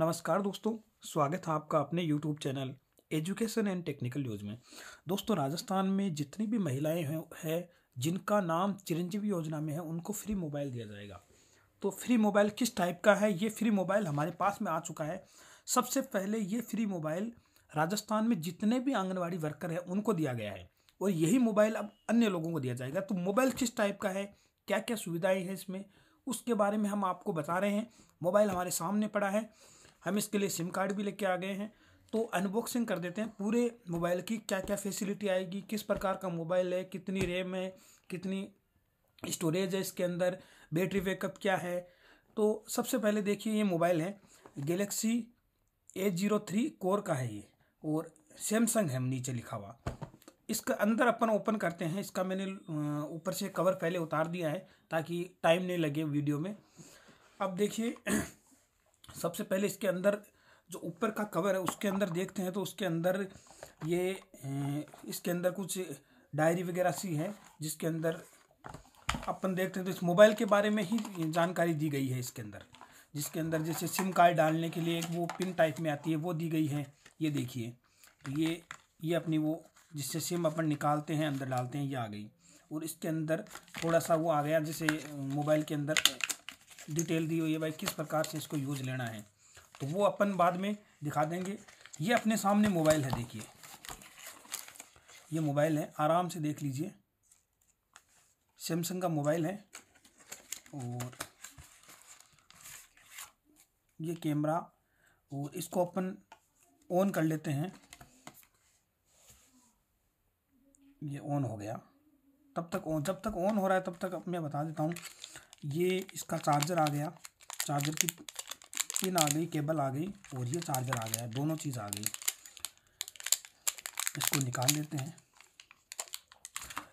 नमस्कार दोस्तों स्वागत है आपका अपने YouTube channel education and technical news में दोस्तों राजस्थान में जितनी भी महिलाएं हैं है, जिनका नाम चिरंजीवी योजना में है उनको फ्री मोबाइल दिया जाएगा तो फ्री मोबाइल किस टाइप का है ये फ्री मोबाइल हमारे पास में आ चुका है सबसे पहले ये फ्री मोबाइल राजस्थान में जितने भी आंगनबाड़ी वर्कर हैं उनको दिया गया है और यही मोबाइल अब अन्य लोगों को दिया जाएगा तो मोबाइल किस टाइप का है क्या क्या सुविधाएं हैं इसमें उसके बारे में हम आपको बता रहे हैं मोबाइल हमारे सामने पड़ा है हम इसके लिए सिम कार्ड भी लेके आ गए हैं तो अनबॉक्सिंग कर देते हैं पूरे मोबाइल की क्या क्या फैसिलिटी आएगी किस प्रकार का मोबाइल है कितनी रैम है कितनी स्टोरेज है इसके अंदर बैटरी बैकअप क्या है तो सबसे पहले देखिए ये मोबाइल है Galaxy A zero three core का है ये और सैमसंग है नीचे लिखा हुआ इसका अंदर अपन ओपन करते हैं इसका मैंने ऊपर से कवर पहले उतार दिया है ताकि टाइम नहीं लगे वीडियो में अब देखिए सबसे पहले इसके अंदर जो ऊपर का कवर है उसके अंदर देखते हैं तो उसके अंदर ये अं, इसके अंदर कुछ डायरी वगैरह सी है जिसके अंदर अपन देखते हैं तो इस मोबाइल के बारे में ही जानकारी दी गई है इसके अंदर जिसके अंदर जैसे सिम कार्ड डालने के लिए एक वो पिन टाइप में आती है वो दी गई है ये देखिए तो ये ये अपनी वो जिससे सिम अपन निकालते हैं अंदर डालते हैं ये आ गई और इसके अंदर थोड़ा सा वो आ गया जैसे मोबाइल अं, के अंदर डिटेल दी हुई है भाई किस प्रकार से इसको यूज़ लेना है तो वो अपन बाद में दिखा देंगे ये अपने सामने मोबाइल है देखिए ये मोबाइल है आराम से देख लीजिए सैमसंग का मोबाइल है और ये कैमरा और इसको अपन ऑन कर लेते हैं ये ऑन हो गया तब तक ऑन जब तक ऑन हो रहा है तब तक मैं बता देता हूँ ये इसका चार्जर आ गया चार्जर की पिन आ गई केबल आ गई और ये चार्जर आ गया दोनों चीज़ आ गई इसको निकाल लेते हैं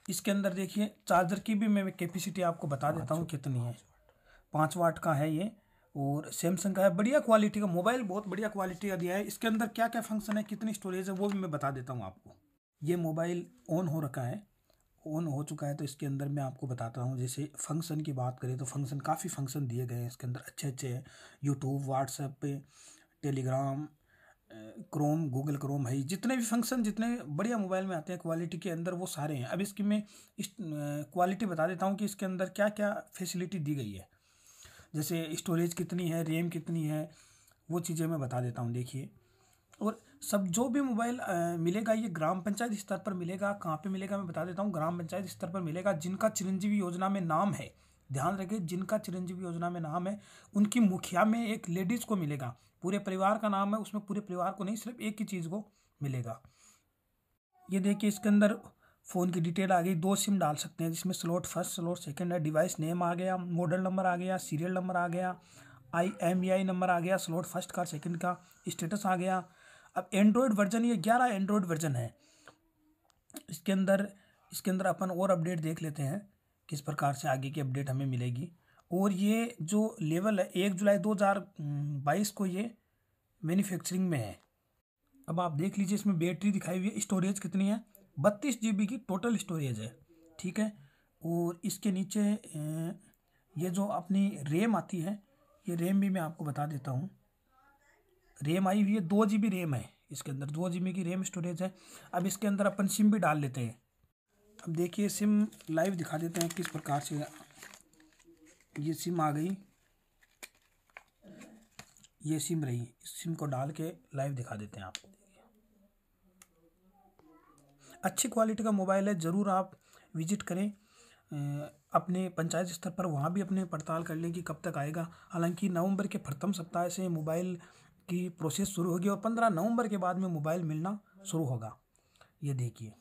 इसके अंदर देखिए चार्जर की भी मैं कैपेसिटी आपको बता देता हूँ कितनी है पाँच वाट का है ये और सैमसंग का है बढ़िया क्वालिटी का मोबाइल बहुत बढ़िया क्वालिटी का दिया है इसके अंदर क्या क्या फंक्शन है कितनी स्टोरेज है वो भी मैं बता देता हूँ आपको ये मोबाइल ऑन हो रखा है ऑन हो चुका है तो इसके अंदर मैं आपको बताता हूँ जैसे फंक्शन की बात करें तो फंक्शन काफ़ी फंक्शन दिए गए हैं इसके अंदर अच्छे अच्छे हैं YouTube WhatsApp Telegram Chrome Google Chrome है जितने भी फंक्शन जितने बढ़िया मोबाइल में आते हैं क्वालिटी के अंदर वो सारे हैं अब इसकी मैं इस क्वालिटी बता देता हूँ कि इसके अंदर क्या क्या फैसिलिटी दी गई है जैसे स्टोरेज कितनी है रैम कितनी है वो चीज़ें मैं बता देता हूँ देखिए और सब जो भी मोबाइल मिलेगा ये ग्राम पंचायत स्तर पर मिलेगा कहाँ पे मिलेगा मैं बता देता हूँ ग्राम पंचायत स्तर पर मिलेगा जिनका चिरंजीवी योजना में नाम है ध्यान रखें जिनका चिरंजीवी योजना में नाम है उनकी मुखिया में एक लेडीज को मिलेगा पूरे परिवार का नाम है उसमें पूरे परिवार को नहीं सिर्फ एक ही चीज़ को मिलेगा ये देखिए इसके अंदर फ़ोन की डिटेल आ गई दो सिम डाल सकते हैं जिसमें स्लॉट फर्स्ट स्लॉट सेकेंड है डिवाइस नेम आ गया मॉडल नंबर आ गया सीरियल नंबर आ गया I M E I number आ गया स्लॉट फर्स्ट का सेकेंड का स्टेटस आ गया अब एंड्रॉयड वर्जन ये ग्यारह एंड्रॉयड वर्जन है इसके अंदर इसके अंदर अपन और अपडेट देख लेते हैं किस प्रकार से आगे की अपडेट हमें मिलेगी और ये जो लेवल है एक जुलाई 2022 को ये मैन्युफैक्चरिंग में है अब आप देख लीजिए इसमें बैटरी दिखाई हुई है स्टोरेज कितनी है बत्तीस जी की टोटल स्टोरेज है ठीक है और इसके नीचे ये जो अपनी रेम आती है ये रेम भी मैं आपको बता देता हूँ रेम आई हुई है दो जी रैम है इसके अंदर दो जी की रैम स्टोरेज है अब इसके अंदर अपन सिम भी डाल लेते हैं अब देखिए सिम लाइव दिखा देते हैं किस प्रकार से ये सिम आ गई ये सिम रही इस सिम को डाल के लाइव दिखा देते हैं आपको अच्छी क्वालिटी का मोबाइल है ज़रूर आप विजिट करें अपने पंचायत स्तर पर वहाँ भी अपने पड़ताल कर लें कि कब तक आएगा हालांकि नवंबर के प्रथम सप्ताह से मोबाइल की प्रोसेस शुरू होगी और पंद्रह नवंबर के बाद में मोबाइल मिलना शुरू होगा ये देखिए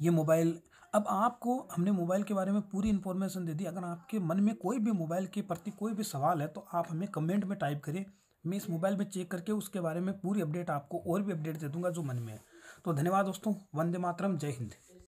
ये मोबाइल अब आपको हमने मोबाइल के बारे में पूरी इन्फॉर्मेशन दे दी अगर आपके मन में कोई भी मोबाइल के प्रति कोई भी सवाल है तो आप हमें कमेंट में टाइप करें मैं इस मोबाइल में चेक करके उसके बारे में पूरी अपडेट आपको और भी अपडेट दे दूंगा जो मन में है तो धन्यवाद दोस्तों वंदे मातरम जय हिंद